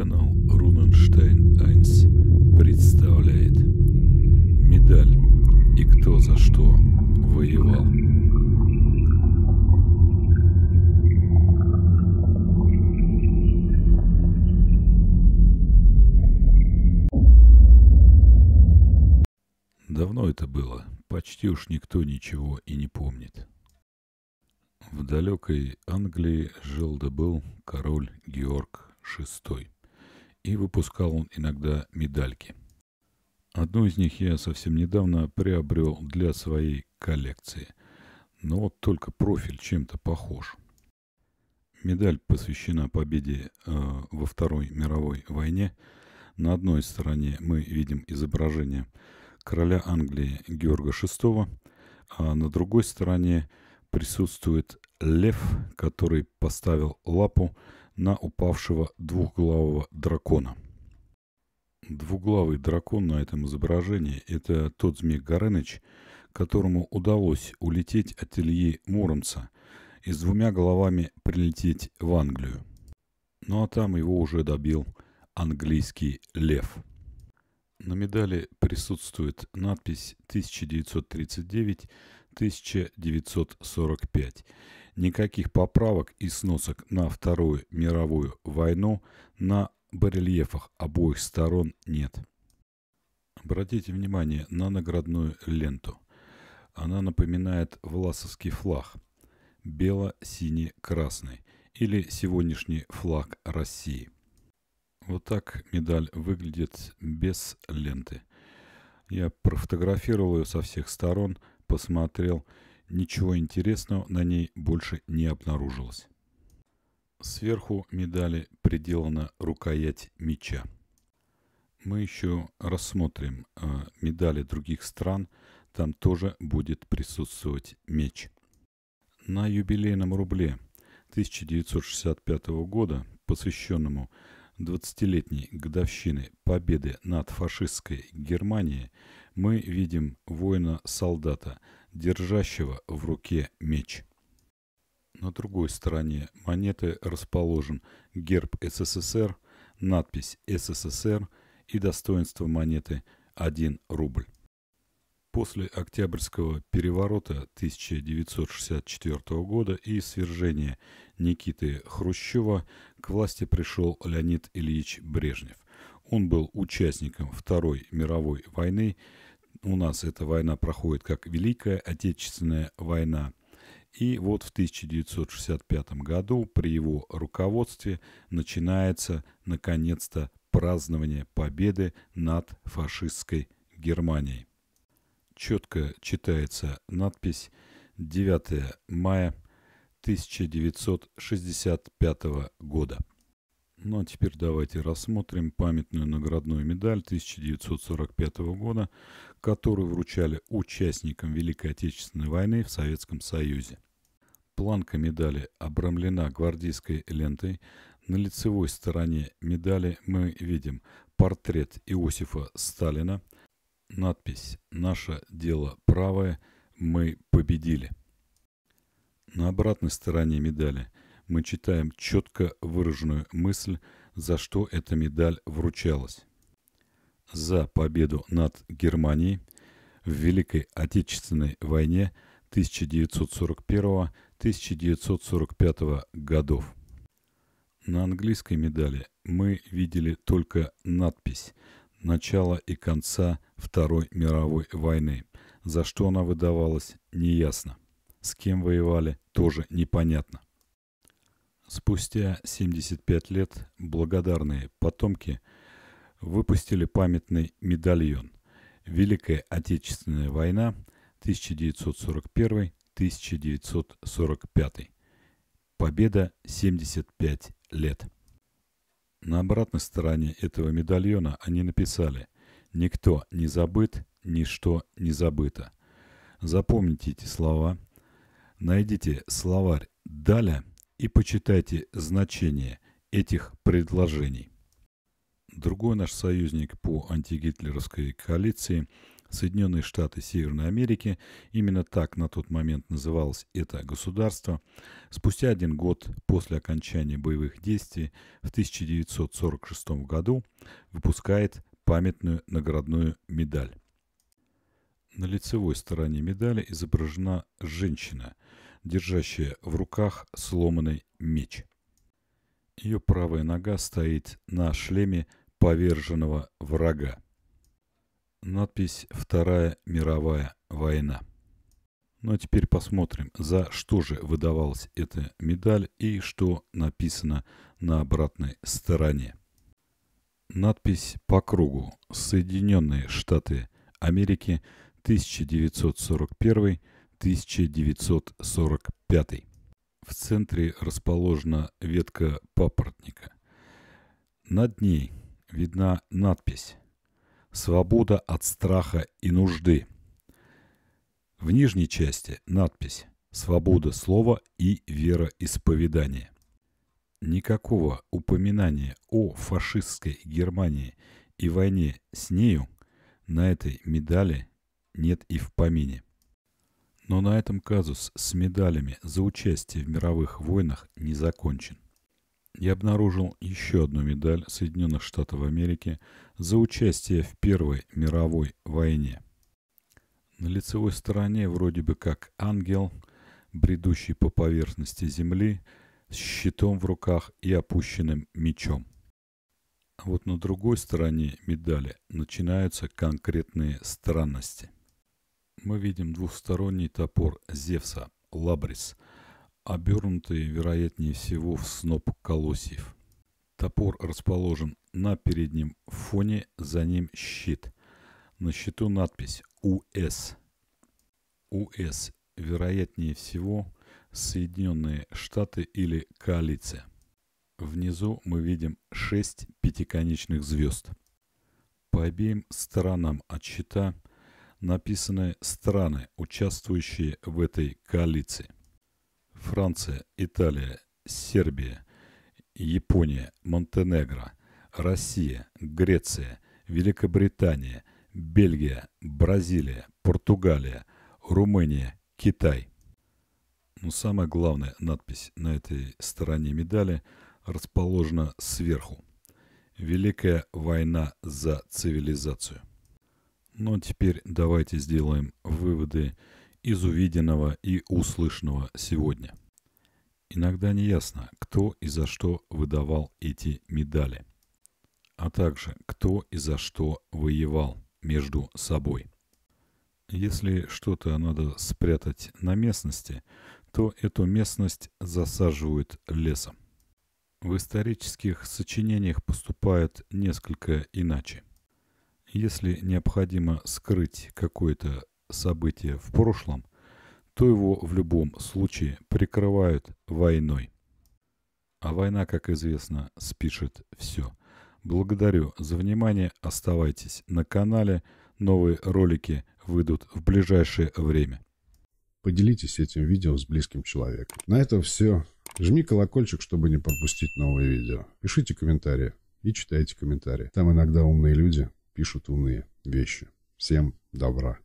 Канал Руненштейн 1 представляет Медаль и кто за что воевал. Давно это было, почти уж никто ничего и не помнит. В далекой Англии жил да был король Георг VI и выпускал он иногда медальки. Одну из них я совсем недавно приобрел для своей коллекции. Но вот только профиль чем-то похож. Медаль посвящена победе э, во Второй мировой войне. На одной стороне мы видим изображение короля Англии Георга VI, а на другой стороне присутствует лев, который поставил лапу на упавшего двухглавого дракона. Двуглавый дракон на этом изображении – это тот Змей Горыныч, которому удалось улететь от Ильи Муромца и с двумя головами прилететь в Англию. Ну а там его уже добил английский лев – на медали присутствует надпись 1939-1945. Никаких поправок и сносок на Вторую мировую войну на барельефах обоих сторон нет. Обратите внимание на наградную ленту. Она напоминает власовский флаг – бело-синий-красный или сегодняшний флаг России – вот так медаль выглядит без ленты. Я профотографировал ее со всех сторон, посмотрел. Ничего интересного на ней больше не обнаружилось. Сверху медали приделана рукоять меча. Мы еще рассмотрим э, медали других стран. Там тоже будет присутствовать меч. На юбилейном рубле 1965 года, посвященному 20-летней годовщины победы над фашистской Германией мы видим воина-солдата, держащего в руке меч. На другой стороне монеты расположен герб СССР, надпись «СССР» и достоинство монеты 1 рубль. После Октябрьского переворота 1964 года и свержения Никиты Хрущева к власти пришел Леонид Ильич Брежнев. Он был участником Второй мировой войны. У нас эта война проходит как Великая Отечественная война. И вот в 1965 году при его руководстве начинается наконец-то празднование победы над фашистской Германией четко читается надпись 9 мая 1965 года. Ну а теперь давайте рассмотрим памятную наградную медаль 1945 года, которую вручали участникам Великой Отечественной войны в Советском Союзе. Планка медали обрамлена гвардейской лентой. На лицевой стороне медали мы видим портрет Иосифа Сталина – надпись «Наше дело правое, мы победили». На обратной стороне медали мы читаем четко выраженную мысль, за что эта медаль вручалась. За победу над Германией в Великой Отечественной войне 1941-1945 годов. На английской медали мы видели только надпись, начала и конца Второй мировой войны. За что она выдавалась, неясно. С кем воевали, тоже непонятно. Спустя 75 лет благодарные потомки выпустили памятный медальон «Великая Отечественная война 1941-1945. Победа 75 лет». На обратной стороне этого медальона они написали «Никто не забыт, ничто не забыто». Запомните эти слова, найдите словарь «Даля» и почитайте значение этих предложений. Другой наш союзник по антигитлеровской коалиции – Соединенные Штаты Северной Америки, именно так на тот момент называлось это государство, спустя один год после окончания боевых действий в 1946 году выпускает памятную наградную медаль. На лицевой стороне медали изображена женщина, держащая в руках сломанный меч. Ее правая нога стоит на шлеме поверженного врага надпись «Вторая мировая война». Ну а теперь посмотрим, за что же выдавалась эта медаль и что написано на обратной стороне. Надпись по кругу «Соединенные Штаты Америки 1941-1945». В центре расположена ветка папоротника. Над ней видна надпись Свобода от страха и нужды. В нижней части надпись «Свобода слова и вероисповедания». Никакого упоминания о фашистской Германии и войне с нею на этой медали нет и в помине. Но на этом казус с медалями за участие в мировых войнах не закончен я обнаружил еще одну медаль Соединенных Штатов Америки за участие в Первой мировой войне. На лицевой стороне вроде бы как ангел, бредущий по поверхности земли, с щитом в руках и опущенным мечом. А вот на другой стороне медали начинаются конкретные странности. Мы видим двухсторонний топор Зевса, лабрис – обернутые, вероятнее всего, в сноп колосьев. Топор расположен на переднем фоне, за ним щит. На щиту надпись «УС». УС, вероятнее всего, Соединенные Штаты или коалиция. Внизу мы видим шесть пятиконечных звезд. По обеим сторонам от щита написаны страны, участвующие в этой коалиции. Франция, Италия, Сербия, Япония, Монтенегро, Россия, Греция, Великобритания, Бельгия, Бразилия, Португалия, Румыния, Китай. Но ну, самая главная надпись на этой стороне медали расположена сверху. Великая война за цивилизацию. Но ну, а теперь давайте сделаем выводы из увиденного и услышанного сегодня. Иногда неясно, кто и за что выдавал эти медали, а также кто и за что воевал между собой. Если что-то надо спрятать на местности, то эту местность засаживают лесом. В исторических сочинениях поступает несколько иначе. Если необходимо скрыть какое-то события в прошлом, то его в любом случае прикрывают войной. А война, как известно, спишет все. Благодарю за внимание, оставайтесь на канале, новые ролики выйдут в ближайшее время. Поделитесь этим видео с близким человеком. На этом все. Жми колокольчик, чтобы не пропустить новые видео. Пишите комментарии и читайте комментарии. Там иногда умные люди пишут умные вещи. Всем добра!